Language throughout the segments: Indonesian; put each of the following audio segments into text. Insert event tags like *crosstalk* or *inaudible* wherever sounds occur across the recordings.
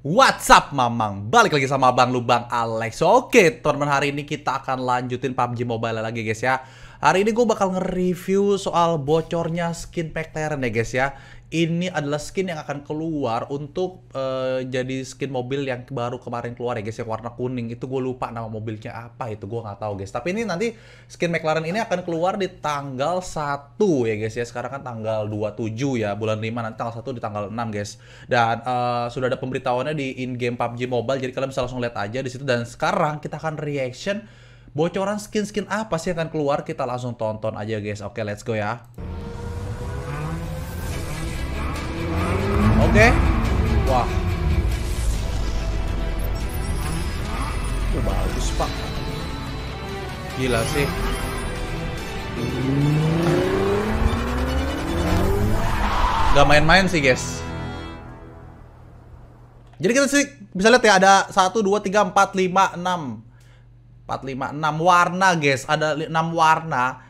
WhatsApp Mamang? Balik lagi sama Bang Lubang Alex Oke teman-teman hari ini kita akan lanjutin PUBG Mobile lagi guys ya Hari ini gue bakal nge-review soal bocornya skin pack Terran ya guys ya ini adalah skin yang akan keluar untuk uh, jadi skin mobil yang baru kemarin keluar ya guys yang warna kuning itu gue lupa nama mobilnya apa itu gue nggak tahu guys tapi ini nanti skin McLaren ini akan keluar di tanggal 1 ya guys ya sekarang kan tanggal 27 ya bulan 5 nanti tanggal 1 di tanggal 6 guys dan uh, sudah ada pemberitahuannya di in game PUBG Mobile jadi kalian bisa langsung lihat aja di situ dan sekarang kita akan reaction bocoran skin-skin apa sih yang akan keluar kita langsung tonton aja guys oke let's go ya 좋은데? Wah. Itu bagus pak gila sih gak main-main sih guys jadi kita sih bisa lihat ya ada 1, 2, 3, 4, 5, 6 4, 5, 6 warna guys ada 6 warna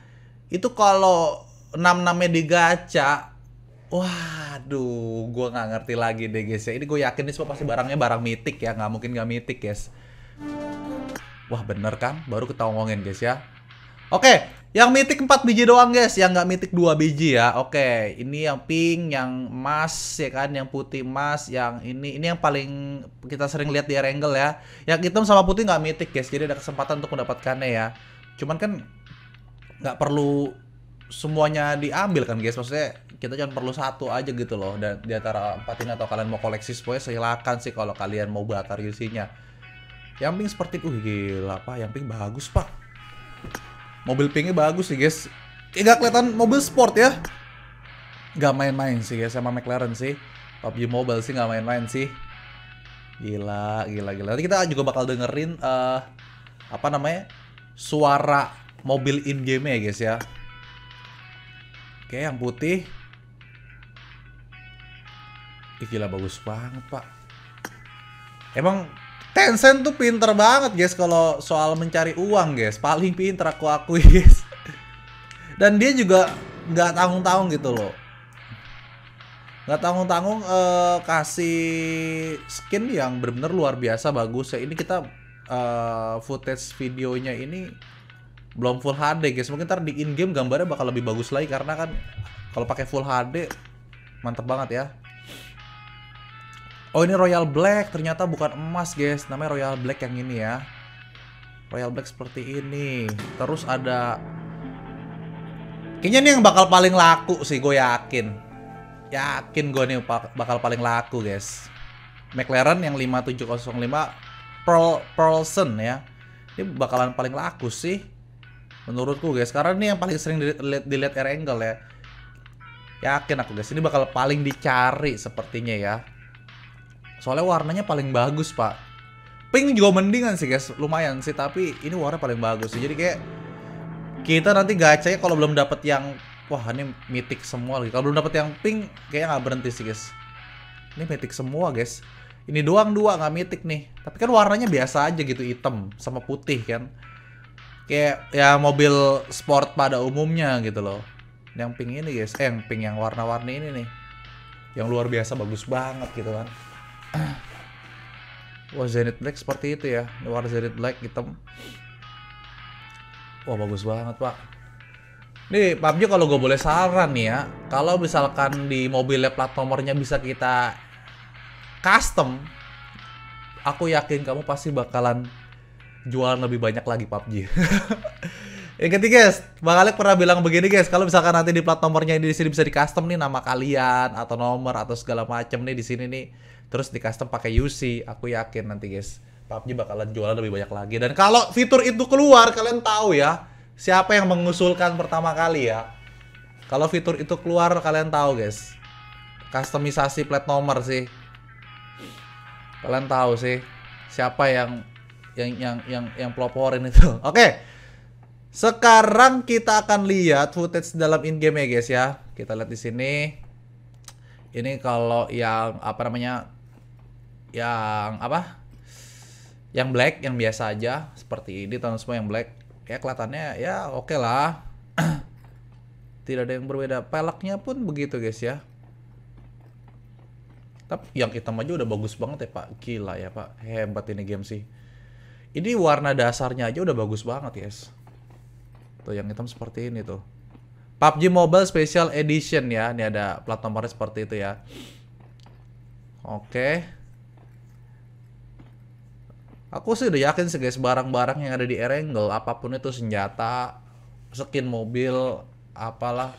itu kalau 6-6nya digaca wah aduh gue nggak ngerti lagi deh guys ya ini gue yakin ini semua pasti barangnya barang mitik ya nggak mungkin nggak mitik guys wah bener kan baru kita ngomongin guys ya oke yang mitik 4 biji doang guys yang nggak mitik 2 biji ya oke ini yang pink yang emas ya kan yang putih emas yang ini ini yang paling kita sering lihat di Erangel ya yang hitam sama putih nggak mitik guys jadi ada kesempatan untuk mendapatkannya ya cuman kan nggak perlu semuanya diambil kan guys maksudnya kita jangan perlu satu aja gitu loh dan di antara empat ini atau kalian mau koleksi semuanya silakan sih kalau kalian mau bakar isinya yang pink seperti uh gila pak yang pink bagus pak mobil pinknya bagus sih guys nggak kelihatan mobil sport ya nggak main-main sih guys sama McLaren sih PUBG Mobile sih nggak main-main sih gila gila gila nanti kita juga bakal dengerin uh, apa namanya suara mobil in game ya guys ya Oke, yang putih Ih, gila bagus banget pak. Emang Tencent tuh pinter banget guys kalau soal mencari uang guys. Paling pinter aku akui guys. *laughs* Dan dia juga nggak tanggung-tanggung gitu loh. Nggak tanggung-tanggung uh, kasih skin yang bener-bener luar biasa bagus ya. Ini kita uh, footage videonya ini belum full HD guys. Mungkin ntar di in game gambarnya bakal lebih bagus lagi karena kan kalau pakai full HD mantep banget ya. Oh ini Royal Black, ternyata bukan emas guys. Namanya Royal Black yang ini ya. Royal Black seperti ini. Terus ada... Kayaknya ini yang bakal paling laku sih, gue yakin. Yakin gue nih bakal paling laku guys. McLaren yang 5705 Pearl, Pearlson ya. Ini bakalan paling laku sih. Menurutku guys, karena ini yang paling sering dilihat, dilihat air angle ya. Yakin aku guys, ini bakal paling dicari sepertinya ya. Soalnya warnanya paling bagus, Pak. Pink juga mendingan sih, guys. Lumayan sih, tapi ini warna paling bagus. sih, Jadi kayak kita nanti gacanya kalau belum dapat yang wah ini mitik semua lagi. Kalau belum dapat yang pink kayaknya nggak berhenti sih, guys. Ini mitik semua, guys. Ini doang dua nggak mitik nih. Tapi kan warnanya biasa aja gitu, hitam sama putih kan. Kayak ya mobil sport pada umumnya gitu loh. Yang pink ini, guys. Eh, yang pink yang warna-warni ini nih. Yang luar biasa bagus banget gitu kan. *clears throat* Wah Zenith Black seperti itu ya Warna Zenith Black hitam Wah bagus banget pak Nih PUBG kalau gue boleh saran ya Kalau misalkan di mobilnya plat nomornya bisa kita custom Aku yakin kamu pasti bakalan jualan lebih banyak lagi PUBG Yang *laughs* ketiga guys, Bang Alek pernah bilang begini guys, kalau misalkan nanti di plat nomornya ini di sini bisa di custom nih nama kalian atau nomor atau segala macam nih di sini nih terus di custom pakai UC aku yakin nanti guys PUBG bakalan jualan lebih banyak lagi dan kalau fitur itu keluar kalian tahu ya siapa yang mengusulkan pertama kali ya kalau fitur itu keluar kalian tahu guys customisasi plat nomor sih kalian tahu sih siapa yang yang yang yang yang peloporin itu *laughs* oke okay. sekarang kita akan lihat footage dalam in game ya guys ya kita lihat di sini ini kalau yang apa namanya yang apa yang black yang biasa aja seperti ini tahun semua yang black ya kelihatannya ya oke okay lah *clears throat* tidak ada yang berbeda peleknya pun begitu guys ya tapi yang hitam aja udah bagus banget ya pak gila ya pak hebat ini game sih ini warna dasarnya aja udah bagus banget guys tuh yang hitam seperti ini tuh PUBG Mobile Special Edition ya ini ada plat nomornya seperti itu ya oke okay. Aku sih udah yakin sih guys barang-barang yang ada di Erangel apapun itu senjata, skin mobil, apalah.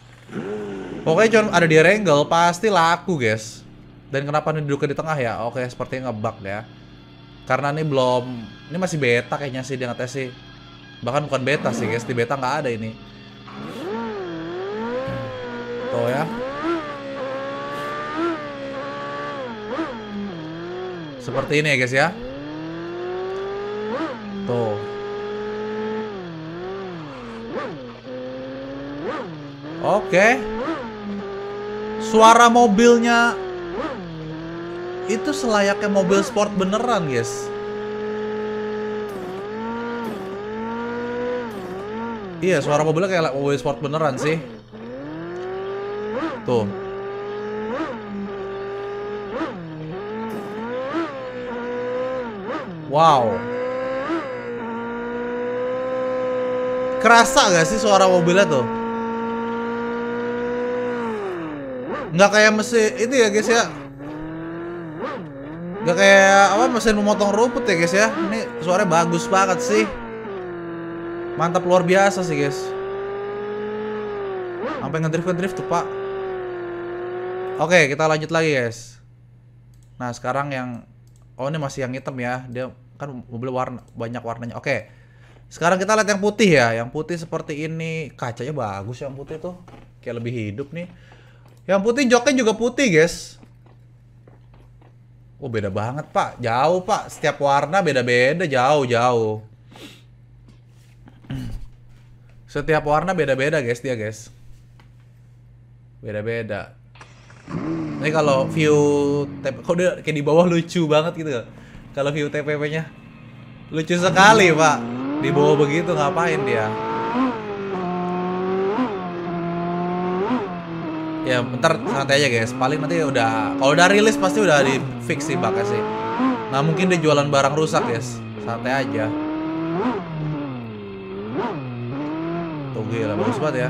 Pokoknya cuma ada di Erangel pasti laku guys. Dan kenapa nih duduknya di tengah ya? Oke, sepertinya ngebug ya. Karena ini belum, ini masih beta kayaknya sih dia ngetes sih. Bahkan bukan beta sih guys, di beta nggak ada ini. Tuh ya. Seperti ini ya guys ya. Oke. Okay. Suara mobilnya itu selayaknya mobil sport beneran, guys. Iya, suara mobilnya kayak mobil sport beneran sih. Tuh. Wow. Kerasa gak sih suara mobilnya tuh? Nggak kayak mesin itu ya guys ya. Nggak kayak apa mesin memotong rumput ya guys ya. Ini suaranya bagus banget sih. Mantap luar biasa sih guys. Sampai ngedrift ngedrift tuh pak. Oke kita lanjut lagi guys. Nah sekarang yang oh ini masih yang hitam ya. Dia kan mobil warna banyak warnanya. Oke. Sekarang kita lihat yang putih ya. Yang putih seperti ini. Kacanya bagus yang putih tuh. Kayak lebih hidup nih. Yang putih joknya juga putih, guys. Oh, beda banget, Pak. Jauh, Pak. Setiap warna beda-beda, jauh-jauh. Setiap warna beda-beda, guys, dia, guys. Beda-beda. Ini kalau view TP, kok dia kayak di bawah lucu banget gitu. Ya? Kalau view TPP-nya lucu sekali, Pak dibawa begitu ngapain dia ya bentar santai aja guys paling nanti udah kalau udah rilis pasti udah di fix sih pakai sih nggak mungkin dia jualan barang rusak guys santai aja tuh lah, bagus banget ya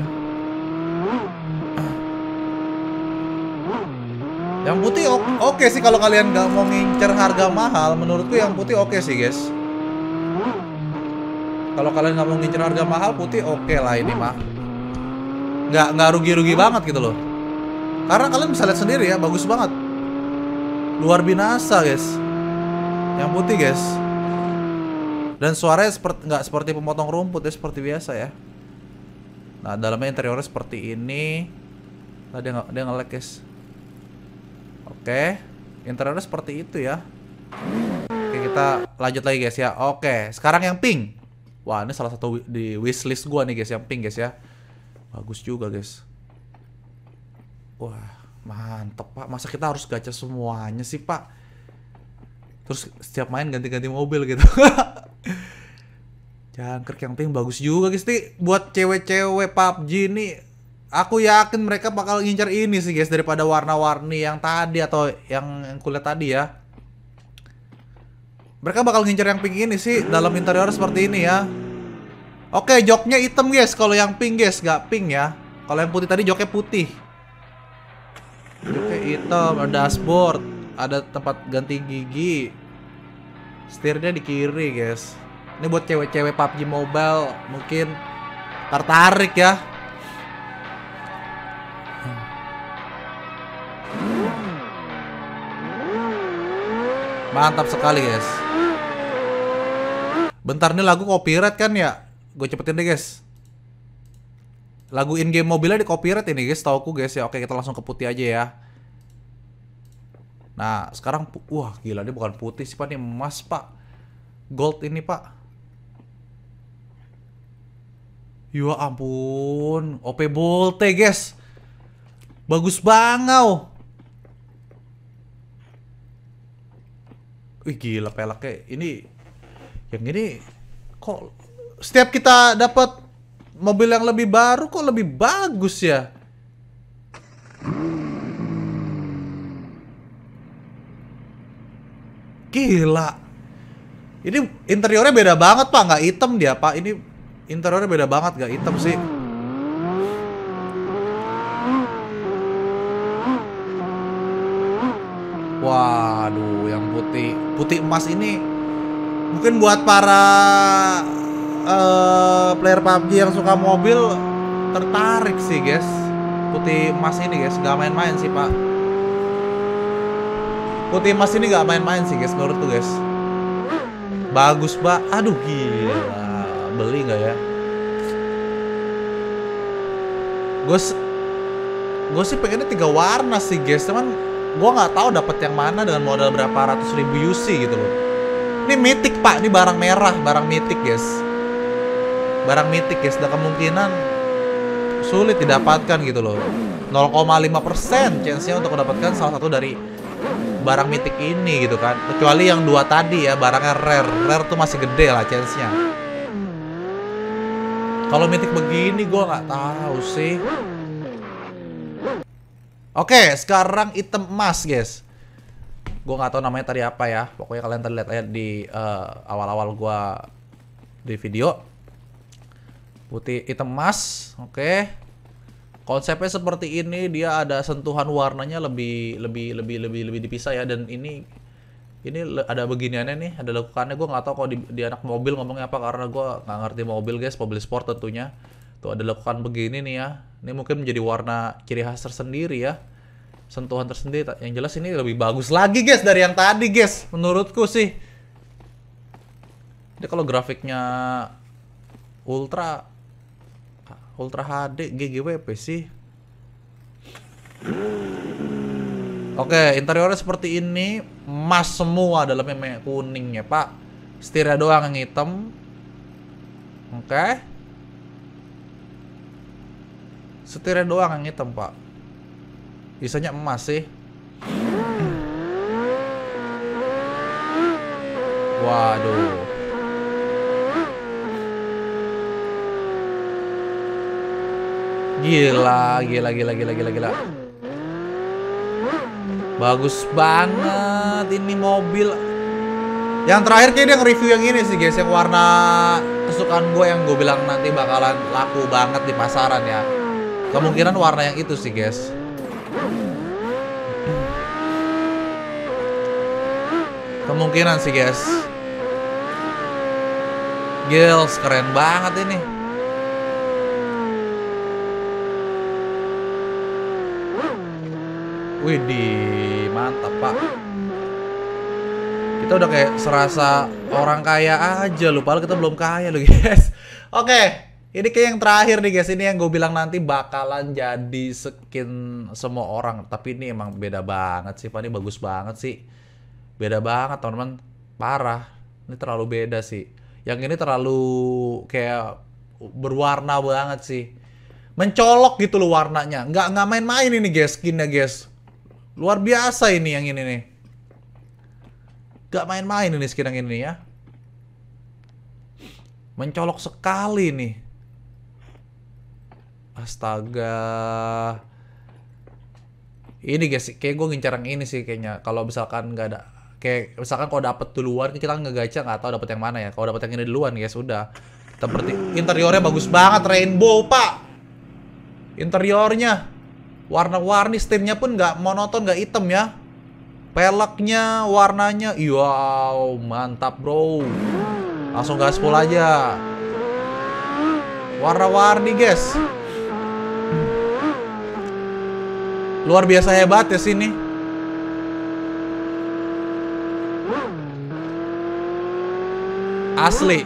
yang putih oke sih kalau kalian nggak mau ngincer harga mahal menurutku yang putih oke sih guys kalau kalian nggak mau ngincer harga mahal, putih oke okay lah ini mah. Nggak nggak rugi-rugi banget gitu loh. Karena kalian bisa lihat sendiri ya, bagus banget. Luar binasa guys. Yang putih guys. Dan suaranya nggak seperti pemotong rumput ya, seperti biasa ya. Nah dalamnya interiornya seperti ini. Nah dia nggak dia guys. Oke, okay. interiornya seperti itu ya. Oke kita lanjut lagi guys ya. Oke, sekarang yang pink. Wah ini salah satu di wishlist gue nih guys yang pink guys ya. Bagus juga guys. Wah mantep pak. Masa kita harus gacha semuanya sih pak? Terus setiap main ganti-ganti mobil gitu. *laughs* Jangkrik yang pink bagus juga guys nih. Buat cewek-cewek PUBG nih. Aku yakin mereka bakal ngincar ini sih guys daripada warna-warni yang tadi atau yang, yang kulit tadi ya. Mereka bakal ngincer yang pink ini sih dalam interior seperti ini ya. Oke, joknya hitam guys. Kalau yang pink guys, nggak pink ya. Kalau yang putih tadi joknya putih. Joknya hitam, ada dashboard, ada tempat ganti gigi. Setirnya di kiri guys. Ini buat cewek-cewek PUBG Mobile mungkin tertarik ya. Hmm. Mantap sekali guys. Bentar nih lagu copyright kan ya. Gue cepetin deh guys. Lagu in game mobilnya di copyright ini guys, aku guys ya. Oke, kita langsung ke putih aja ya. Nah, sekarang wah gila dia bukan putih sih Pak, ini emas, Pak. Gold ini, Pak. Ya ampun, OP Bolte, guys. Bagus banget. Wih gila pelaknya. Ini yang ini kok setiap kita dapat mobil yang lebih baru kok lebih bagus ya gila ini interiornya beda banget pak nggak hitam dia pak ini interiornya beda banget nggak hitam sih waduh yang putih putih emas ini mungkin buat para uh, player PUBG yang suka mobil tertarik sih guys putih emas ini guys nggak main-main sih pak putih emas ini nggak main-main sih guys menurut tuh guys bagus pak aduh gila beli nggak ya gue gue sih pengennya tiga warna sih guys cuman gue nggak tahu dapat yang mana dengan modal berapa ratus ribu UC gitu loh ini mitik pak, ini barang merah, barang mitik guys. Barang mitik guys, ada kemungkinan sulit didapatkan gitu loh. 0,5% chance-nya untuk mendapatkan salah satu dari barang mitik ini gitu kan. Kecuali yang dua tadi ya, barangnya rare. Rare tuh masih gede lah chance-nya. Kalau mitik begini gue gak tahu sih. Oke, sekarang item emas guys gue nggak tau namanya tadi apa ya pokoknya kalian terlihat aja di uh, awal-awal gue di video putih hitam emas oke okay. konsepnya seperti ini dia ada sentuhan warnanya lebih lebih lebih lebih lebih dipisah ya dan ini ini ada beginiannya nih ada lekukannya gue nggak tau kalau di, di anak mobil ngomongnya apa karena gue nggak ngerti mobil guys mobil sport tentunya tuh ada lekukan begini nih ya ini mungkin menjadi warna ciri khas tersendiri ya sentuhan tersendiri. Yang jelas ini lebih bagus lagi guys dari yang tadi guys. Menurutku sih. Jadi kalau grafiknya ultra ultra HD GGWP sih. Oke, interiornya seperti ini, emas semua dalamnya me kuning ya, Pak. Setirnya doang yang hitam. Oke. Setirnya doang yang hitam, Pak. Isinya emas sih. Waduh. Gila, gila, gila, gila, gila, gila. Bagus banget ini mobil. Yang terakhir kayaknya dia nge-review yang ini sih guys, yang warna kesukaan gue yang gue bilang nanti bakalan laku banget di pasaran ya. Kemungkinan warna yang itu sih guys. Kemungkinan sih guys Gils keren banget ini Widih mantap pak Kita udah kayak serasa orang kaya aja Lupa Padahal kita belum kaya loh guys Oke okay. Ini kayak yang terakhir nih guys, ini yang gue bilang nanti bakalan jadi skin semua orang. Tapi ini emang beda banget sih, Ini bagus banget sih. Beda banget teman-teman, parah. Ini terlalu beda sih. Yang ini terlalu kayak berwarna banget sih. Mencolok gitu loh warnanya. Nggak nggak main-main ini guys, skinnya guys. Luar biasa ini yang ini nih. Nggak main-main ini skin yang ini ya. Mencolok sekali nih astaga ini guys kayak gue ngincar yang ini sih kayaknya kalau misalkan nggak ada kayak misalkan kalau dapet duluan kita nggak gacha nggak tahu dapet yang mana ya kalau dapet yang ini duluan guys udah seperti interiornya bagus banget rainbow pak interiornya warna-warni steamnya pun nggak monoton nggak hitam ya peleknya warnanya wow mantap bro langsung gaspol aja warna-warni guys Luar biasa hebat ya sini. Asli.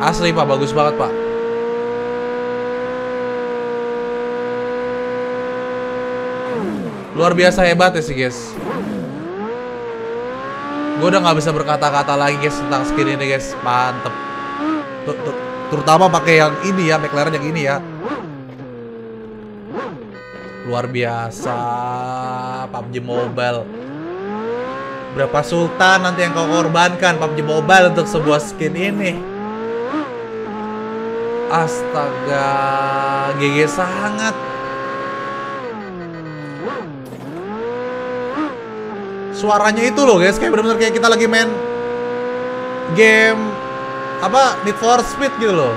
Asli Pak, bagus banget Pak. Luar biasa hebat ya sih guys. Gue udah nggak bisa berkata-kata lagi guys tentang skin ini guys. Mantep. Tuh, tuh. Terutama pakai yang ini ya, McLaren yang ini ya. Luar biasa PUBG Mobile. Berapa sultan nanti yang kau korbankan PUBG Mobile untuk sebuah skin ini? Astaga, GG sangat. Suaranya itu loh guys, kayak bener-bener kayak kita lagi main game apa Need for Speed gitu loh.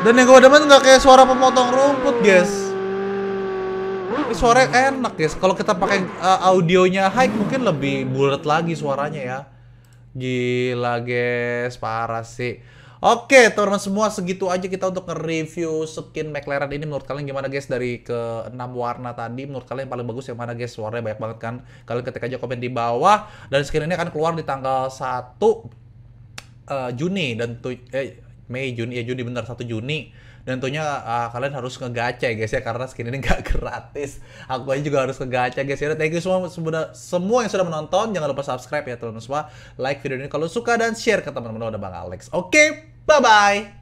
Dan yang gue demen nggak kayak suara pemotong rumput, guys. Ini suara enak, guys. Kalau kita pakai uh, audionya high mungkin lebih bulat lagi suaranya ya. Gila, guys, parah sih. Oke, teman teman semua segitu aja kita untuk nge-review skin McLaren ini menurut kalian gimana guys dari ke 6 warna tadi menurut kalian yang paling bagus yang mana guys? Warnanya banyak banget kan? Kalian ketik aja komen di bawah dan skin ini akan keluar di tanggal 1 uh, eh, Juni dan eh Mei Juni ya Juni benar 1 Juni dan tentunya uh, kalian harus ngegaca ya guys ya karena skin ini *laughs* nggak gratis. Aku aja juga harus ngegaca guys ya. Thank you semua semua, semua yang sudah menonton. Jangan lupa subscribe ya teman-teman semua. Like video ini kalau suka dan share ke teman-teman udah Bang Alex. Oke, okay, bye bye.